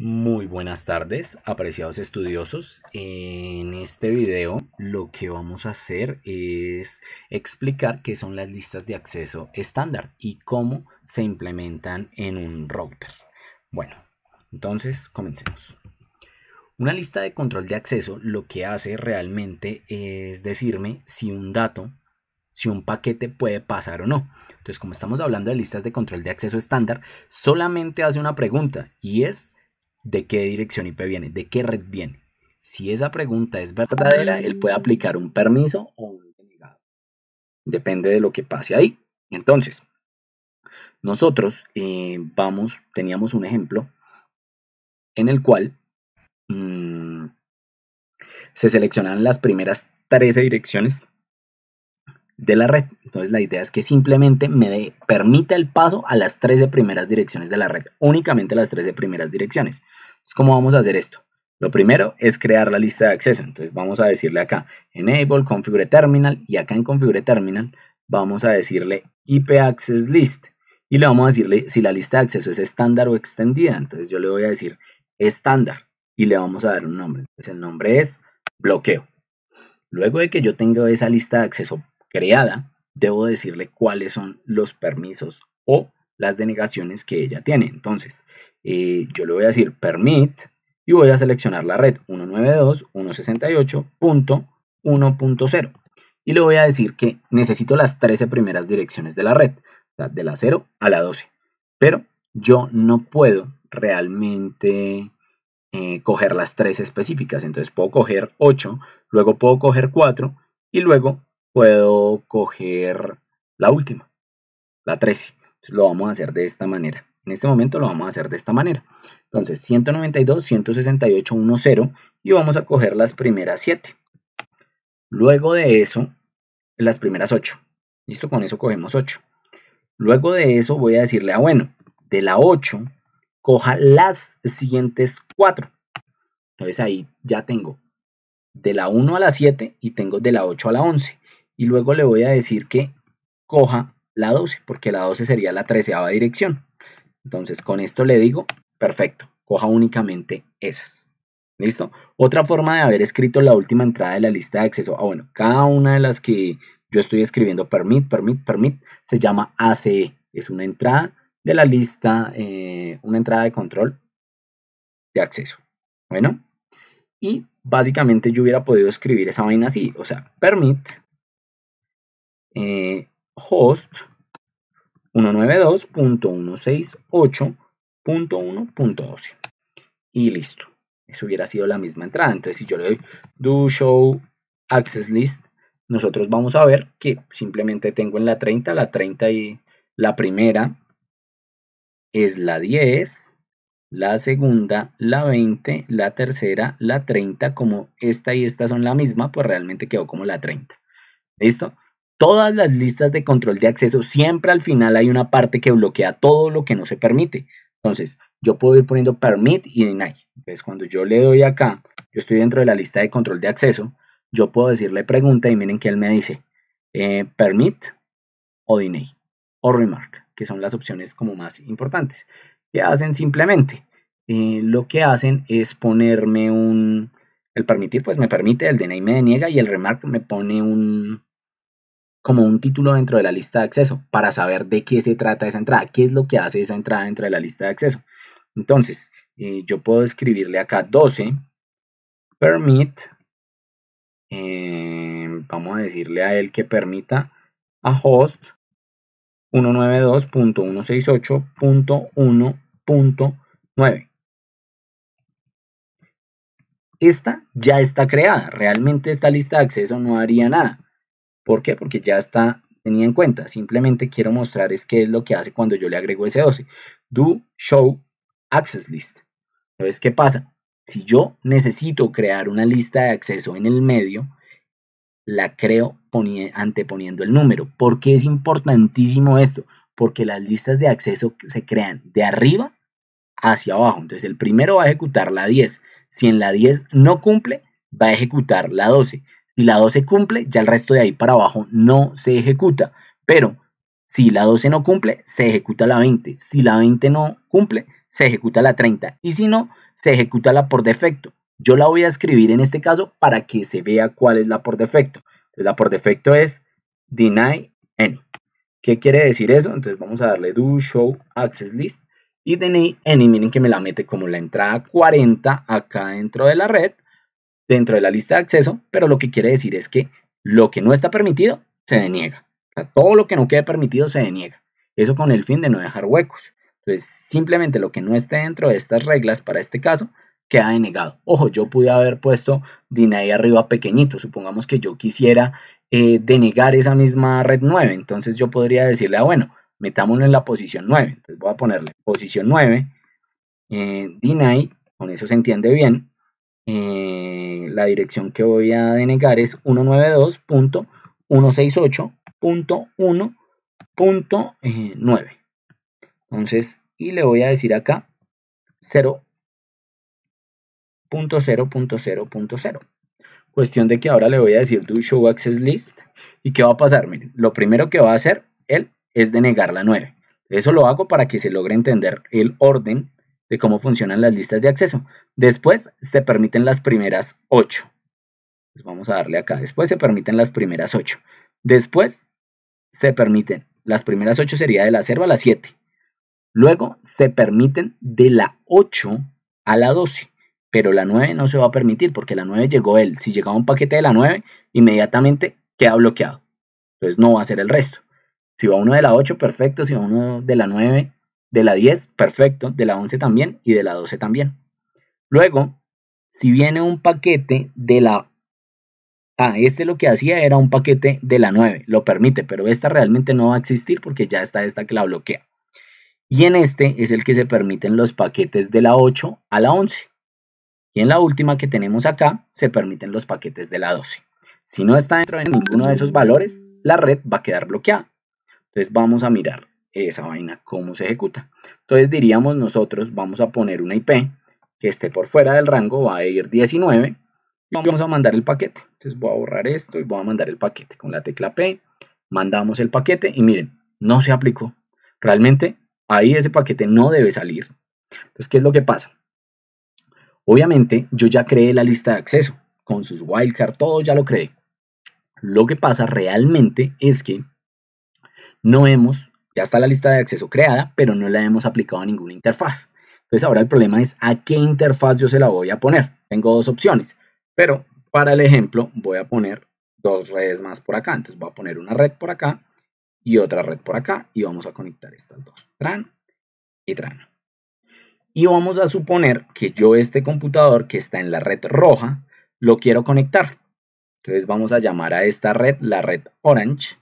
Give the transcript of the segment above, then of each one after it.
Muy buenas tardes, apreciados estudiosos. En este video lo que vamos a hacer es explicar qué son las listas de acceso estándar y cómo se implementan en un router. Bueno, entonces comencemos. Una lista de control de acceso lo que hace realmente es decirme si un dato, si un paquete puede pasar o no. Entonces, como estamos hablando de listas de control de acceso estándar, solamente hace una pregunta y es de qué dirección IP viene, de qué red viene. Si esa pregunta es verdadera, él puede aplicar un permiso o un denegado. Depende de lo que pase ahí. Entonces, nosotros eh, vamos, teníamos un ejemplo en el cual mm, se seleccionan las primeras 13 direcciones de la red. Entonces la idea es que simplemente me permita el paso a las 13 primeras direcciones de la red, únicamente las 13 primeras direcciones. ¿cómo vamos a hacer esto? Lo primero es crear la lista de acceso. Entonces vamos a decirle acá enable configure terminal y acá en configure terminal vamos a decirle IP access list y le vamos a decirle si la lista de acceso es estándar o extendida. Entonces yo le voy a decir estándar y le vamos a dar un nombre. Entonces el nombre es bloqueo. Luego de que yo tenga esa lista de acceso creada, debo decirle cuáles son los permisos o las denegaciones que ella tiene. Entonces, eh, yo le voy a decir permit y voy a seleccionar la red 192.168.1.0 y le voy a decir que necesito las 13 primeras direcciones de la red, de la 0 a la 12. Pero yo no puedo realmente eh, coger las 13 específicas, entonces puedo coger 8, luego puedo coger 4 y luego puedo coger la última, la 13. Entonces lo vamos a hacer de esta manera. En este momento lo vamos a hacer de esta manera. Entonces 192, 168, 1, 0 y vamos a coger las primeras 7. Luego de eso, las primeras 8. Listo, con eso cogemos 8. Luego de eso voy a decirle, ah, bueno, de la 8 coja las siguientes 4. Entonces ahí ya tengo de la 1 a la 7 y tengo de la 8 a la 11 y luego le voy a decir que coja la 12, porque la 12 sería la treceava dirección. Entonces con esto le digo, perfecto, coja únicamente esas. ¿Listo? Otra forma de haber escrito la última entrada de la lista de acceso, ah bueno, cada una de las que yo estoy escribiendo permit, permit, permit, se llama ACE, es una entrada de la lista, eh, una entrada de control de acceso. Bueno, y básicamente yo hubiera podido escribir esa vaina así, o sea, permit eh, host 192.168.1.12 y listo. Eso hubiera sido la misma entrada. Entonces, si yo le doy do show access list, nosotros vamos a ver que simplemente tengo en la 30, la 30 y la primera es la 10, la segunda, la 20, la tercera, la 30, como esta y esta son la misma, pues realmente quedó como la 30. ¿Listo? todas las listas de control de acceso, siempre al final hay una parte que bloquea todo lo que no se permite. Entonces, yo puedo ir poniendo permit y deny. Entonces, cuando yo le doy acá, yo estoy dentro de la lista de control de acceso, yo puedo decirle pregunta y miren que él me dice eh, permit o deny o remark, que son las opciones como más importantes. ¿Qué hacen simplemente? Eh, lo que hacen es ponerme un... El permitir pues me permite, el deny me deniega y el remark me pone un, como un título dentro de la lista de acceso para saber de qué se trata esa entrada, qué es lo que hace esa entrada dentro de la lista de acceso. Entonces, eh, yo puedo escribirle acá 12 permit, eh, vamos a decirle a él que permita a host 192.168.1.9. Esta ya está creada, realmente esta lista de acceso no haría nada. ¿Por qué? Porque ya está tenida en cuenta. Simplemente quiero mostrar qué es lo que hace cuando yo le agrego ese 12 Do show access list. ¿Sabes ¿qué pasa? Si yo necesito crear una lista de acceso en el medio, la creo anteponiendo el número. ¿Por qué es importantísimo esto? Porque las listas de acceso se crean de arriba hacia abajo. Entonces, el primero va a ejecutar la 10. Si en la 10 no cumple, va a ejecutar la 12. Si la 12 cumple, ya el resto de ahí para abajo no se ejecuta. Pero si la 12 no cumple, se ejecuta la 20. Si la 20 no cumple, se ejecuta la 30. Y si no, se ejecuta la por defecto. Yo la voy a escribir en este caso para que se vea cuál es la por defecto. la por defecto es deny any. ¿Qué quiere decir eso? Entonces vamos a darle do show access list y deny any. Miren que me la mete como la entrada 40 acá dentro de la red dentro de la lista de acceso, pero lo que quiere decir es que lo que no está permitido se deniega. todo lo que no quede permitido se deniega. Eso con el fin de no dejar huecos. Entonces, simplemente lo que no esté dentro de estas reglas para este caso queda denegado. Ojo, yo pude haber puesto Deny arriba pequeñito. Supongamos que yo quisiera eh, denegar esa misma red 9. Entonces yo podría decirle, ah, bueno, metámoslo en la posición 9. Entonces voy a ponerle posición 9, eh, con eso se entiende bien. Eh, la dirección que voy a denegar es 192.168.1.9. Entonces, y le voy a decir acá 0.0.0.0. Cuestión de que ahora le voy a decir do show access list. ¿Y qué va a pasar? Miren, lo primero que va a hacer él es denegar la 9. Eso lo hago para que se logre entender el orden de cómo funcionan las listas de acceso. Después se permiten las primeras 8. Pues vamos a darle acá. Después se permiten las primeras 8. Después se permiten, las primeras 8 sería de la 0 a la 7. Luego se permiten de la 8 a la 12. Pero la 9 no se va a permitir porque la 9 llegó él. Si llegaba un paquete de la 9, inmediatamente queda bloqueado. Entonces no va a ser el resto. Si va uno de la 8, perfecto. Si va uno de la 9, de la 10, perfecto. De la 11 también y de la 12 también. Luego, si viene un paquete de la... Ah, este lo que hacía era un paquete de la 9, lo permite, pero esta realmente no va a existir porque ya está esta que la bloquea. Y en este es el que se permiten los paquetes de la 8 a la 11. Y en la última que tenemos acá se permiten los paquetes de la 12. Si no está dentro de ninguno de esos valores, la red va a quedar bloqueada. Entonces vamos a mirar esa vaina cómo se ejecuta. Entonces diríamos nosotros, vamos a poner una IP que esté por fuera del rango, va a ir 19, y vamos a mandar el paquete. Entonces voy a borrar esto y voy a mandar el paquete con la tecla P, mandamos el paquete y miren, no se aplicó. Realmente ahí ese paquete no debe salir. Entonces, ¿qué es lo que pasa? Obviamente yo ya creé la lista de acceso con sus wildcards, todo ya lo creé. Lo que pasa realmente es que no hemos ya está la lista de acceso creada, pero no la hemos aplicado a ninguna interfaz. Entonces ahora el problema es a qué interfaz yo se la voy a poner. Tengo dos opciones, pero para el ejemplo voy a poner dos redes más por acá. Entonces voy a poner una red por acá y otra red por acá y vamos a conectar estas dos, TRAN y TRAN. Y vamos a suponer que yo este computador que está en la red roja lo quiero conectar. Entonces vamos a llamar a esta red la red orange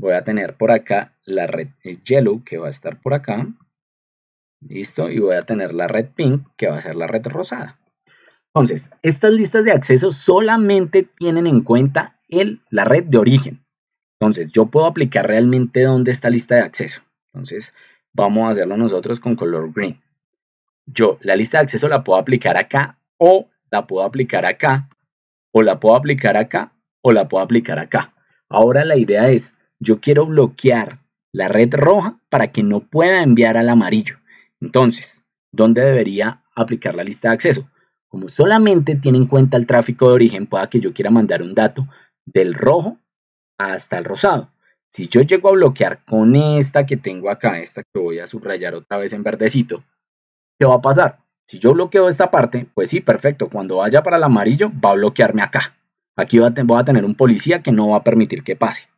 voy a tener por acá la red yellow que va a estar por acá. Listo, y voy a tener la red pink que va a ser la red rosada. Entonces, estas listas de acceso solamente tienen en cuenta el, la red de origen. Entonces, yo puedo aplicar realmente dónde está lista de acceso. Entonces, vamos a hacerlo nosotros con color green. Yo la lista de acceso la puedo aplicar acá o la puedo aplicar acá o la puedo aplicar acá o la puedo aplicar acá. Ahora la idea es, yo quiero bloquear la red roja para que no pueda enviar al amarillo. Entonces, ¿dónde debería aplicar la lista de acceso? Como solamente tiene en cuenta el tráfico de origen, pueda que yo quiera mandar un dato del rojo hasta el rosado. Si yo llego a bloquear con esta que tengo acá, esta que voy a subrayar otra vez en verdecito, ¿qué va a pasar? Si yo bloqueo esta parte, pues sí, perfecto. Cuando vaya para el amarillo, va a bloquearme acá. Aquí voy a tener un policía que no va a permitir que pase.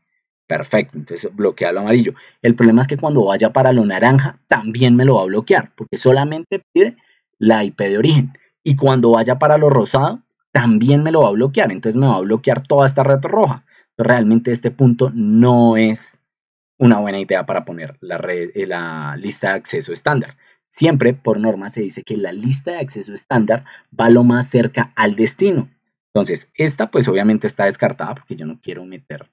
Perfecto, entonces bloquea lo amarillo. El problema es que cuando vaya para lo naranja también me lo va a bloquear porque solamente pide la IP de origen. Y cuando vaya para lo rosado también me lo va a bloquear. Entonces me va a bloquear toda esta red roja. Realmente este punto no es una buena idea para poner la, eh, la lista de acceso estándar. Siempre por norma se dice que la lista de acceso estándar va lo más cerca al destino. Entonces, esta pues obviamente está descartada porque yo no quiero meter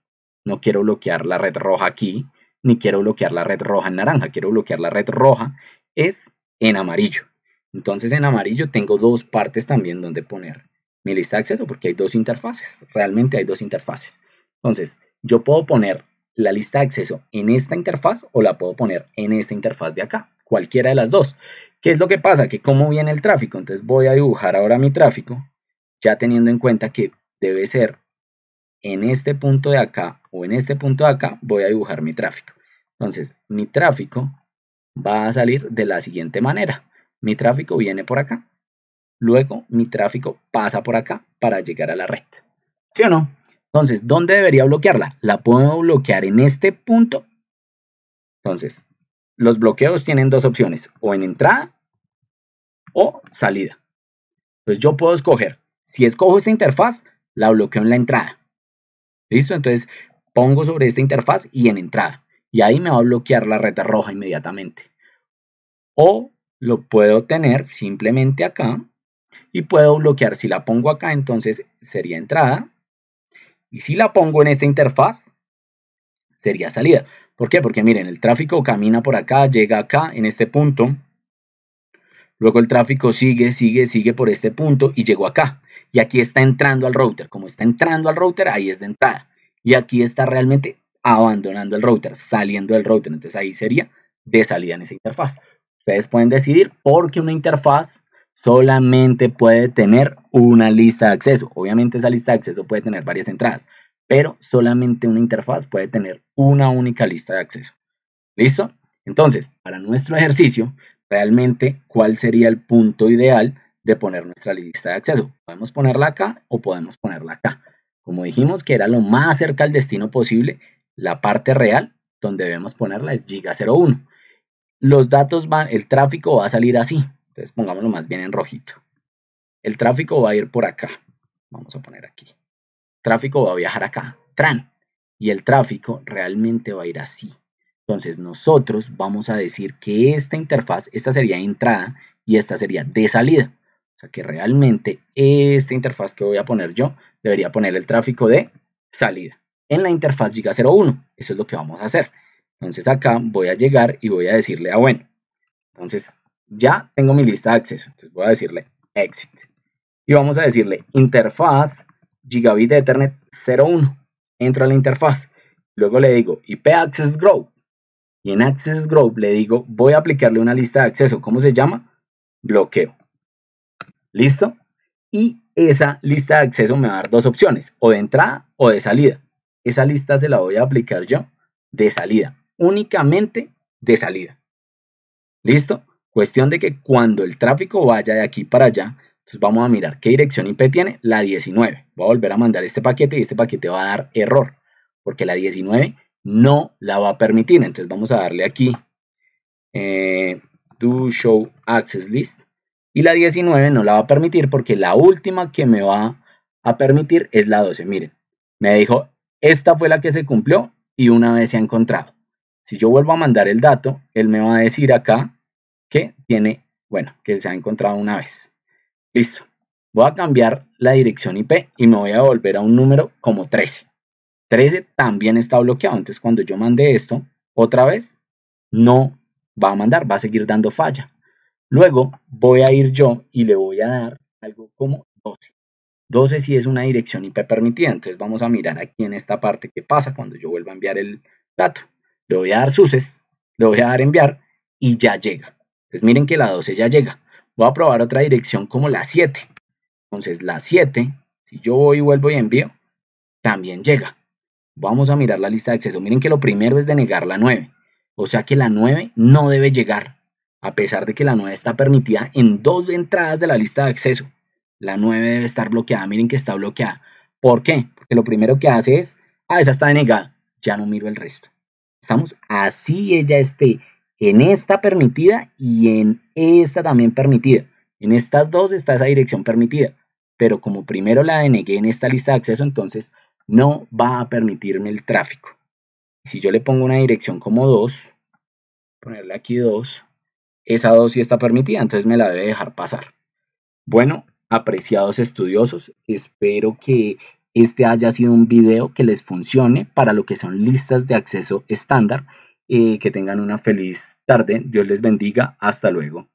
no quiero bloquear la red roja aquí, ni quiero bloquear la red roja en naranja, quiero bloquear la red roja es en amarillo. Entonces en amarillo tengo dos partes también donde poner mi lista de acceso porque hay dos interfaces, realmente hay dos interfaces. Entonces yo puedo poner la lista de acceso en esta interfaz o la puedo poner en esta interfaz de acá, cualquiera de las dos. ¿Qué es lo que pasa? Que cómo viene el tráfico, entonces voy a dibujar ahora mi tráfico ya teniendo en cuenta que debe ser en este punto de acá o en este punto de acá voy a dibujar mi tráfico. Entonces, mi tráfico va a salir de la siguiente manera. Mi tráfico viene por acá. Luego, mi tráfico pasa por acá para llegar a la red. ¿Sí o no? Entonces, ¿dónde debería bloquearla? La puedo bloquear en este punto. Entonces, los bloqueos tienen dos opciones, o en entrada o salida. Entonces, yo puedo escoger, si escojo esta interfaz, la bloqueo en la entrada. ¿Listo? Entonces pongo sobre esta interfaz y en entrada. Y ahí me va a bloquear la red roja inmediatamente. O lo puedo tener simplemente acá y puedo bloquear. Si la pongo acá, entonces sería entrada. Y si la pongo en esta interfaz, sería salida. ¿Por qué? Porque miren, el tráfico camina por acá, llega acá, en este punto. Luego el tráfico sigue, sigue, sigue por este punto y llegó acá y aquí está entrando al router. Como está entrando al router, ahí es de entrada. Y aquí está realmente abandonando el router, saliendo del router. Entonces ahí sería de salida en esa interfaz. Ustedes pueden decidir qué una interfaz solamente puede tener una lista de acceso. Obviamente esa lista de acceso puede tener varias entradas, pero solamente una interfaz puede tener una única lista de acceso. ¿Listo? Entonces, para nuestro ejercicio, realmente, ¿cuál sería el punto ideal de poner nuestra lista de acceso. Podemos ponerla acá o podemos ponerla acá. Como dijimos que era lo más cerca al destino posible, la parte real donde debemos ponerla es giga01. Los datos van, el tráfico va a salir así. Entonces pongámoslo más bien en rojito. El tráfico va a ir por acá. Vamos a poner aquí. tráfico va a viajar acá. Tran. Y el tráfico realmente va a ir así. Entonces nosotros vamos a decir que esta interfaz, esta sería entrada y esta sería de salida. O sea que realmente esta interfaz que voy a poner yo debería poner el tráfico de salida en la interfaz Giga01. Eso es lo que vamos a hacer. Entonces acá voy a llegar y voy a decirle ah, bueno. Entonces ya tengo mi lista de acceso. Entonces voy a decirle exit. Y vamos a decirle interfaz gigabit Ethernet 01. Entro a la interfaz. Luego le digo IP Access grow. Y en Access grow le digo voy a aplicarle una lista de acceso. ¿Cómo se llama? Bloqueo. ¿Listo? Y esa lista de acceso me va a dar dos opciones, o de entrada o de salida. Esa lista se la voy a aplicar yo de salida, únicamente de salida. ¿Listo? Cuestión de que cuando el tráfico vaya de aquí para allá, entonces vamos a mirar qué dirección IP tiene, la 19. Voy a volver a mandar este paquete y este paquete va a dar error, porque la 19 no la va a permitir. Entonces vamos a darle aquí, eh, do show access list, y la 19 no la va a permitir porque la última que me va a permitir es la 12. Miren, me dijo, esta fue la que se cumplió y una vez se ha encontrado. Si yo vuelvo a mandar el dato, él me va a decir acá que tiene, bueno, que se ha encontrado una vez. Listo. Voy a cambiar la dirección IP y me voy a volver a un número como 13. 13 también está bloqueado. Entonces, cuando yo mande esto, otra vez, no va a mandar, va a seguir dando falla. Luego voy a ir yo y le voy a dar algo como 12. 12 sí es una dirección IP permitida. Entonces vamos a mirar aquí en esta parte qué pasa cuando yo vuelva a enviar el dato. Le voy a dar suces, le voy a dar enviar y ya llega. Entonces miren que la 12 ya llega. Voy a probar otra dirección como la 7. Entonces la 7, si yo voy y vuelvo y envío, también llega. Vamos a mirar la lista de acceso. Miren que lo primero es denegar la 9. O sea que la 9 no debe llegar a pesar de que la 9 está permitida en dos entradas de la lista de acceso. La 9 debe estar bloqueada, miren que está bloqueada. ¿Por qué? Porque lo primero que hace es, ah, esa está denegada, ya no miro el resto. Estamos así ella esté en esta permitida y en esta también permitida. En estas dos está esa dirección permitida, pero como primero la denegué en esta lista de acceso, entonces no va a permitirme el tráfico. Si yo le pongo una dirección como 2, ponerle aquí 2, esa dosis está permitida, entonces me la debe dejar pasar. Bueno, apreciados estudiosos, espero que este haya sido un video que les funcione para lo que son listas de acceso estándar. Eh, que tengan una feliz tarde. Dios les bendiga. Hasta luego.